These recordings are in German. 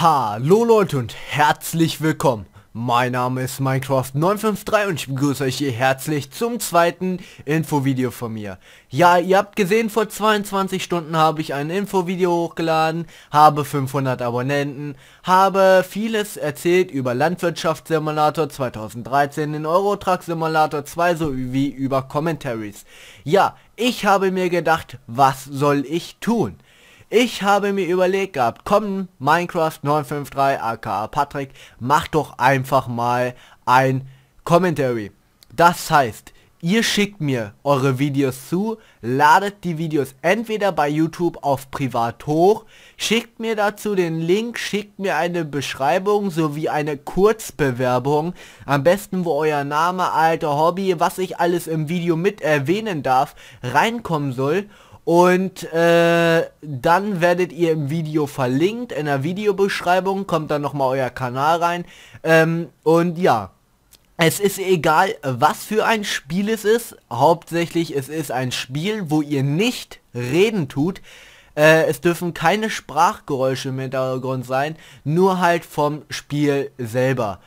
Hallo Leute und herzlich willkommen. Mein Name ist Minecraft953 und ich begrüße euch hier herzlich zum zweiten Infovideo von mir. Ja, ihr habt gesehen, vor 22 Stunden habe ich ein Infovideo hochgeladen, habe 500 Abonnenten, habe vieles erzählt über Landwirtschaftssimulator 2013, den Eurotruck Simulator 2 sowie über Commentaries. Ja, ich habe mir gedacht, was soll ich tun? Ich habe mir überlegt gehabt, komm Minecraft 953 aka Patrick, mach doch einfach mal ein Commentary. Das heißt, ihr schickt mir eure Videos zu, ladet die Videos entweder bei YouTube auf privat hoch, schickt mir dazu den Link, schickt mir eine Beschreibung sowie eine Kurzbewerbung, am besten wo euer Name, alter Hobby, was ich alles im Video mit erwähnen darf, reinkommen soll und äh, dann werdet ihr im Video verlinkt. In der Videobeschreibung kommt dann nochmal euer Kanal rein. Ähm, und ja, es ist egal, was für ein Spiel es ist. Hauptsächlich, es ist ein Spiel, wo ihr nicht reden tut. Äh, es dürfen keine Sprachgeräusche im Hintergrund sein, nur halt vom Spiel selber.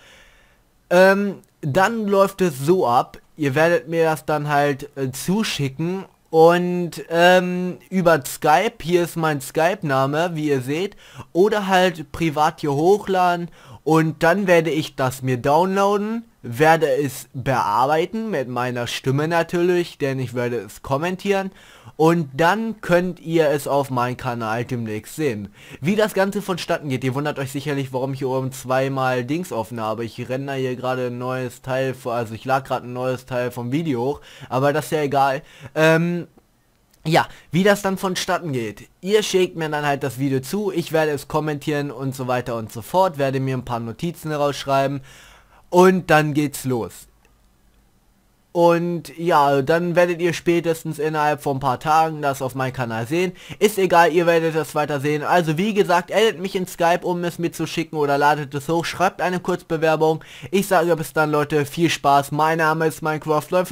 Ähm, dann läuft es so ab, ihr werdet mir das dann halt äh, zuschicken und ähm, über Skype, hier ist mein Skype-Name, wie ihr seht, oder halt privat hier hochladen und dann werde ich das mir downloaden werde es bearbeiten mit meiner Stimme natürlich, denn ich werde es kommentieren und dann könnt ihr es auf meinem Kanal demnächst sehen. Wie das Ganze vonstatten geht, ihr wundert euch sicherlich, warum ich hier oben zweimal Dings offen habe. Ich renne hier gerade ein neues Teil, vor, also ich lag gerade ein neues Teil vom Video hoch, aber das ist ja egal. Ähm, ja, wie das dann vonstatten geht. Ihr schickt mir dann halt das Video zu, ich werde es kommentieren und so weiter und so fort, werde mir ein paar Notizen rausschreiben und dann geht's los. Und ja, dann werdet ihr spätestens innerhalb von ein paar Tagen das auf meinem Kanal sehen. Ist egal, ihr werdet das weiter sehen. Also wie gesagt, addet mich in Skype, um es mir zu schicken oder ladet es hoch. Schreibt eine Kurzbewerbung. Ich sage bis dann, Leute, viel Spaß. Mein Name ist Minecraft. Läuft